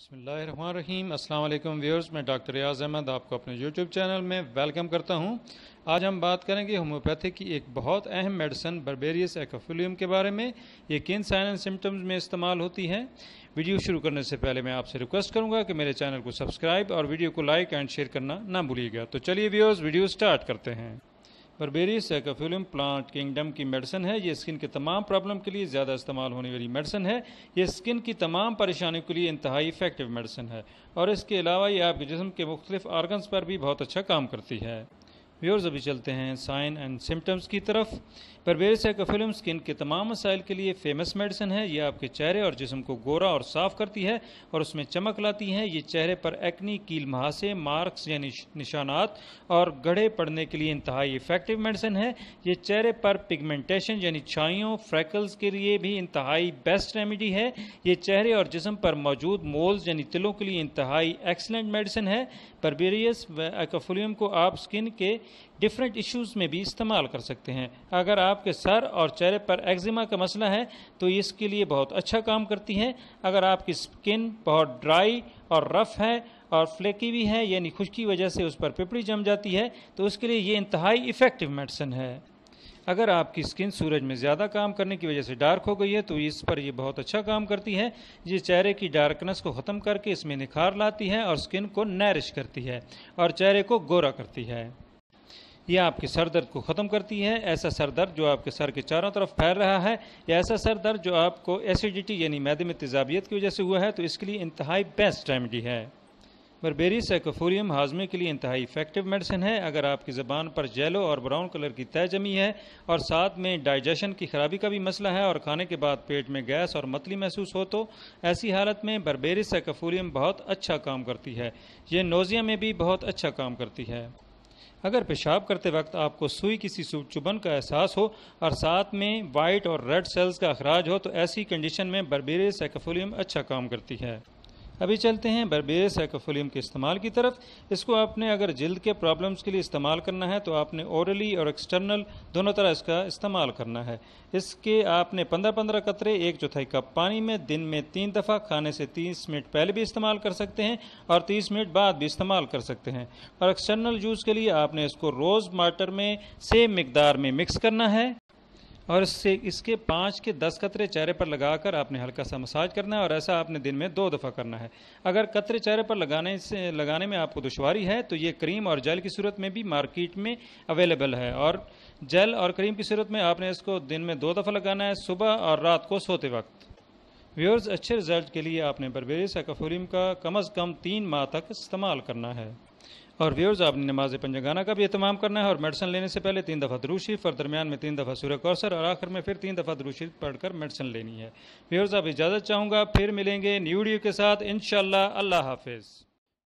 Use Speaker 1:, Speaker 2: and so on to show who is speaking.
Speaker 1: बसमीम अल्लाम व्यवर्स मैं डॉक्टर रियाज अहमद आपको अपने यूट्यूब चैनल में वेलकम करता हूँ आज हम बात करेंगे होम्योपैथी की एक बहुत अहम मेडिसन बर्बेरियस एक्फिलियम के बारे में ये किन साइन एंड सिम्टम्स में इस्तेमाल होती है वीडियो शुरू करने से पहले मैं आपसे रिक्वेस्ट करूँगा कि मेरे चैनल को सब्सक्राइब और वीडियो को लाइक एंड शेयर करना ना भूलिएगा तो चलिए व्यवर्स वीडियो स्टार्ट करते हैं बर्बेरी सैकोफिलम प्लांट किंगडम की मेडिसिन है ये स्किन के तमाम प्रॉब्लम के लिए ज़्यादा इस्तेमाल होने वाली मेडिसिन है ये स्किन की तमाम परेशानियों के लिए इंतहाई इफेक्टिव मेडिसिन है और इसके अलावा ये आपके जिसम के मुख्तलिफ आर्गन्स पर भी बहुत अच्छा काम करती है व्यवर्स अभी चलते हैं साइन एंड सिम्टम्स की तरफ परवेज एक्फिलम स्किन के तमाम मसाइल के लिए फेमस मेडिसिन है यह आपके चेहरे और जिसम को गोरा और साफ करती है और उसमें चमक लाती है ये चेहरे पर एक्नी कील महासे मार्क्स यानी निशानात और गढ़े पड़ने के लिए इंतहाई इफेक्टिव मेडिसिन है ये चेहरे पर पिगमेंटेशन यानी छाइयों फ्रैकल्स के लिए भी इंतहाई बेस्ट रेमिडी है ये चेहरे और जिसम पर मौजूद मोल्स यानी तिलों के लिए इंतहाई एक्सलेंट मेडिसिन है परबेरियस एक्फोलियम को आप स्किन के डिफरेंट इश्यूज में भी इस्तेमाल कर सकते हैं अगर आपके सर और चेहरे पर एक्जिमा का मसला है तो इसके लिए बहुत अच्छा काम करती है अगर आपकी स्किन बहुत ड्राई और रफ़ है और फ्लेकी भी है यानी खुश्की वजह से उस पर पिपड़ी जम जाती है तो उसके लिए ये इंतहाई इफ़ेक्टिव मेडिसिन है अगर आपकी स्किन सूरज में ज़्यादा काम करने की वजह से डार्क हो गई है तो इस पर यह बहुत अच्छा काम करती है ये चेहरे की डार्कनेस को ख़त्म करके इसमें निखार लाती है और स्किन को नरिश करती है और चेहरे को गोरा करती है यह आपके सर दर्द को ख़त्म करती है ऐसा सर दर्द जो आपके सर के चारों तरफ फैल रहा है या ऐसा सर दर्द जो आपको एसिडिटी यानी मैदे में तेजाबियत की वजह से हुआ है तो इसके लिए इंतहाई बेस्ट रेमडी है बरबेरी सैकोफोरियम हाजमे के लिए इंतहाई इफेक्टिव मेडिसिन है अगर आपकी ज़बान पर जेलो और ब्राउन कलर की तय जमी है और साथ में डाइजेशन की खराबी का भी मसला है और खाने के बाद पेट में गैस और मतली महसूस हो तो ऐसी हालत में बरबेरी सैकोफोरियम बहुत अच्छा काम करती है ये नोजिया में भी बहुत अच्छा काम करती है अगर पेशाब करते वक्त आपको सुई किसी चुबन का एहसास हो और साथ में वाइट और रेड सेल्स का अखराज हो तो ऐसी कंडीशन में बर्बेरिया सैकफोलियम अच्छा काम करती है अभी चलते हैं बर्बेस साइकोफोलियम के इस्तेमाल की तरफ इसको आपने अगर जल्द के प्रॉब्लम्स के लिए इस्तेमाल करना है तो आपने औरली और एक्सटर्नल दोनों तरह इसका इस्तेमाल करना है इसके आपने पंद्रह पंद्रह कतरे एक चौथाई कप पानी में दिन में तीन दफ़ा खाने से तीस मिनट पहले भी इस्तेमाल कर सकते हैं और तीस मिनट बाद भी इस्तेमाल कर सकते हैं और एक्सटर्नल जूस के लिए आपने इसको रोज़ माटर में सेम मकदार में मिक्स करना है और इससे इसके पाँच के दस कतरे चेहरे पर लगाकर आपने हल्का सा मसाज करना है और ऐसा आपने दिन में दो दफ़ा करना है अगर कतरे चेहरे पर लगाने से लगाने में आपको दुशारी है तो ये क्रीम और जेल की सूरत में भी मार्केट में अवेलेबल है और जेल और क्रीम की सूरत में आपने इसको दिन में दो दफ़ा लगाना है सुबह और रात को सोते वक्त व्यूअर्स अच्छे रिजल्ट के लिए आपने बरबेरी एकफोलियम का कम अज़ कम तीन माह तक इस्तेमाल करना है और व्यवर्स आपने नमाज पंजगाना का भी अहतमाम करना है और मेडिसन लेने से पहले तीन दफ़ा द्रूशीफ और दरमियान में तीन दफ़ा सूर्य कौसर और आखिर में फिर तीन दफ़ा पढ़ पढ़कर मेडिसन लेनी है व्यवर्स आप इजाज़त चाहूँगा फिर मिलेंगे न्यू डी के साथ इन अल्लाह हाफिज़